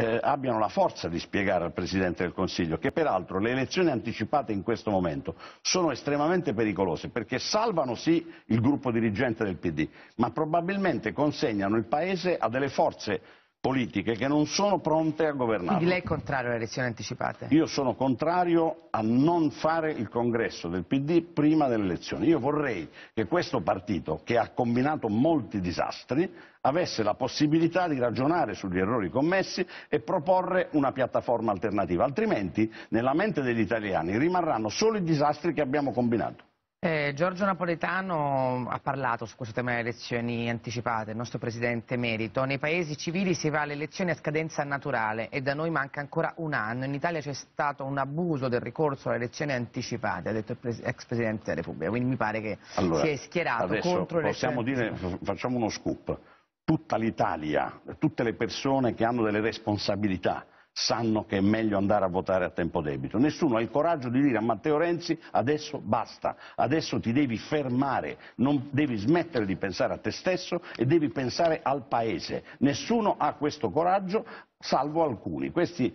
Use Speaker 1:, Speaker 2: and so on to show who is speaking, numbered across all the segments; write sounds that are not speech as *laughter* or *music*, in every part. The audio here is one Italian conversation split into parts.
Speaker 1: eh, abbiano la forza di spiegare al Presidente del Consiglio che peraltro le elezioni anticipate in questo momento sono estremamente pericolose perché salvano sì il gruppo dirigente del PD, ma probabilmente consegnano il Paese a delle forze politiche che non sono pronte a governare. Quindi lei è contrario alle elezioni anticipate? Io sono contrario a non fare il congresso del PD prima delle elezioni. Io vorrei che questo partito, che ha combinato molti disastri, avesse la possibilità di ragionare sugli errori commessi e proporre una piattaforma alternativa, altrimenti nella mente degli italiani rimarranno solo i disastri che abbiamo combinato.
Speaker 2: Eh, Giorgio Napoletano ha parlato su questo tema delle elezioni anticipate, il nostro presidente merito. Nei paesi civili si va alle elezioni a scadenza naturale e da noi manca ancora un anno. In Italia c'è stato un abuso del ricorso alle elezioni anticipate, ha detto il pres ex presidente della Repubblica. Quindi mi pare che
Speaker 1: allora, si è schierato contro le elezioni. Dire, facciamo uno scoop. Tutta l'Italia, tutte le persone che hanno delle responsabilità sanno che è meglio andare a votare a tempo debito. Nessuno ha il coraggio di dire a Matteo Renzi adesso basta, adesso ti devi fermare, non devi smettere di pensare a te stesso e devi pensare al Paese. Nessuno ha questo coraggio, salvo alcuni. Questi,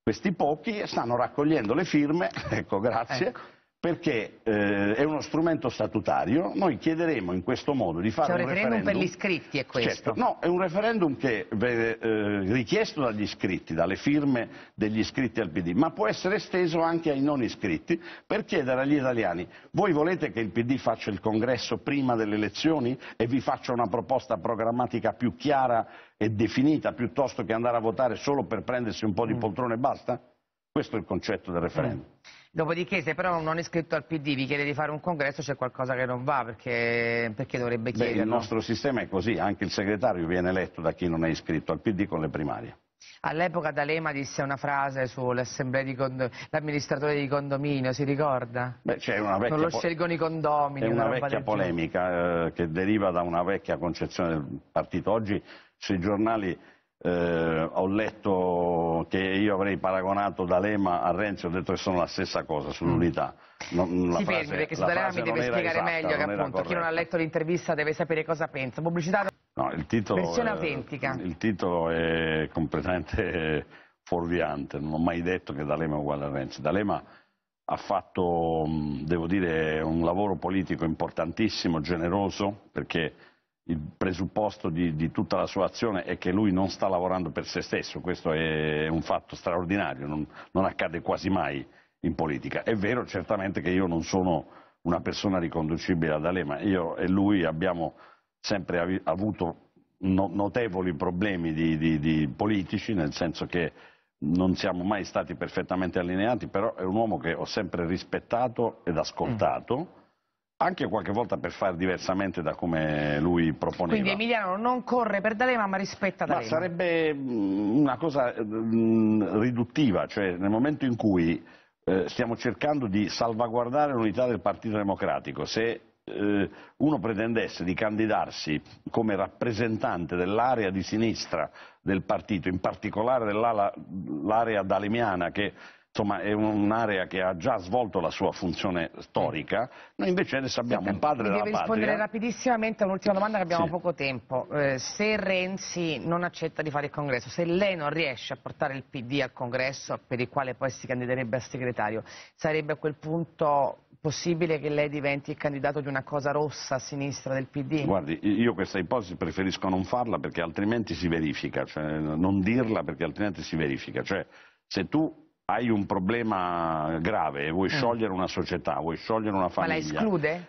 Speaker 1: questi pochi stanno raccogliendo le firme, *laughs* ecco grazie. Ecco perché eh, è uno strumento statutario, noi chiederemo in questo modo di fare cioè, un referendum... un referendum per gli
Speaker 2: iscritti è questo? Certo,
Speaker 1: no, è un referendum che è eh, richiesto dagli iscritti, dalle firme degli iscritti al PD, ma può essere esteso anche ai non iscritti per chiedere agli italiani voi volete che il PD faccia il congresso prima delle elezioni e vi faccia una proposta programmatica più chiara e definita piuttosto che andare a votare solo per prendersi un po' di mm. poltrone e basta? Questo è il concetto del referendum. Mm.
Speaker 2: Dopodiché se però non è iscritto al PD vi chiede di fare un congresso c'è qualcosa che non va perché, perché dovrebbe chiedere. Beh, il nostro
Speaker 1: sistema è così, anche il segretario viene eletto da chi non è iscritto al PD con le primarie.
Speaker 2: All'epoca D'Alema disse una frase sull'amministratore di, condominio, si ricorda?
Speaker 1: Beh, una vecchia, non lo scelgono
Speaker 2: i condomini. È una, una vecchia
Speaker 1: polemica eh, che deriva da una vecchia concezione del partito. Oggi sui giornali eh, ho letto che io avrei paragonato D'Alema a Renzi, ho detto che sono la stessa cosa sull'unità. Mm. Non, si frase, fermi perché su D'Alema mi deve spiegare esatta, meglio che appunto corretta. chi non ha letto
Speaker 2: l'intervista deve sapere cosa pensa. Pubblicità
Speaker 1: no, il titolo versione è, autentica. Il titolo è completamente fuorviante, non ho mai detto che D'Alema è uguale a Renzi. D'Alema ha fatto, mm, devo dire, un lavoro politico importantissimo, generoso, perché il presupposto di, di, tutta la sua azione è che lui non sta lavorando per se stesso, questo è un fatto straordinario, non, non accade quasi mai in politica. È vero certamente che io non sono una persona riconducibile ad Alema, io e lui abbiamo sempre av avuto no notevoli problemi di, di, di politici, nel senso che non siamo mai stati perfettamente allineati, però è un uomo che ho sempre rispettato ed ascoltato. Mm anche qualche volta per fare diversamente da come lui proponeva.
Speaker 2: Quindi Emiliano non corre per D'Alema ma rispetta D'Alema. Ma
Speaker 1: sarebbe mm, una cosa mm, riduttiva, cioè nel momento in cui eh, stiamo cercando di salvaguardare l'unità del Partito Democratico, se eh, uno pretendesse di candidarsi come rappresentante dell'area di sinistra del partito, in particolare dell'area dalemiana che insomma è un'area che ha già svolto la sua funzione storica, noi invece adesso abbiamo un padre della patria... Devi rispondere
Speaker 2: rapidissimamente a un'ultima domanda che abbiamo sì. poco tempo, eh, se Renzi non accetta di fare il congresso, se lei non riesce a portare il PD al congresso per il quale poi si candiderebbe a segretario, sarebbe a quel punto possibile che lei diventi il candidato di una cosa rossa a sinistra del PD?
Speaker 1: Guardi, io questa ipotesi preferisco non farla perché altrimenti si verifica, cioè non dirla perché altrimenti si verifica, cioè se tu hai un problema grave, vuoi mm. sciogliere una società, vuoi sciogliere una famiglia... Ma la esclude?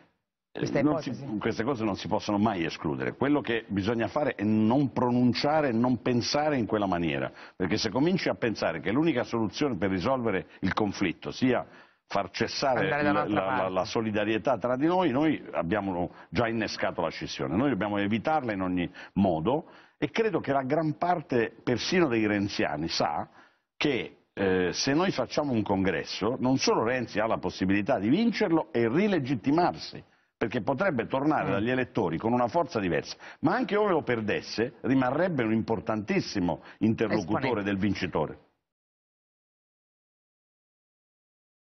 Speaker 1: Si, queste cose non si possono mai escludere. Quello che bisogna fare è non pronunciare, non pensare in quella maniera, perché se cominci a pensare che l'unica soluzione per risolvere il conflitto sia far cessare la, la, la, solidarietà tra di noi, noi abbiamo già innescato la scissione, noi dobbiamo evitarla in ogni modo e credo che la gran parte persino dei renziani sa che eh, se noi facciamo un congresso, non solo Renzi ha la possibilità di vincerlo e rilegittimarsi, perché potrebbe tornare mm. dagli elettori con una forza diversa, ma anche ove lo perdesse rimarrebbe un importantissimo interlocutore Esponente. del vincitore.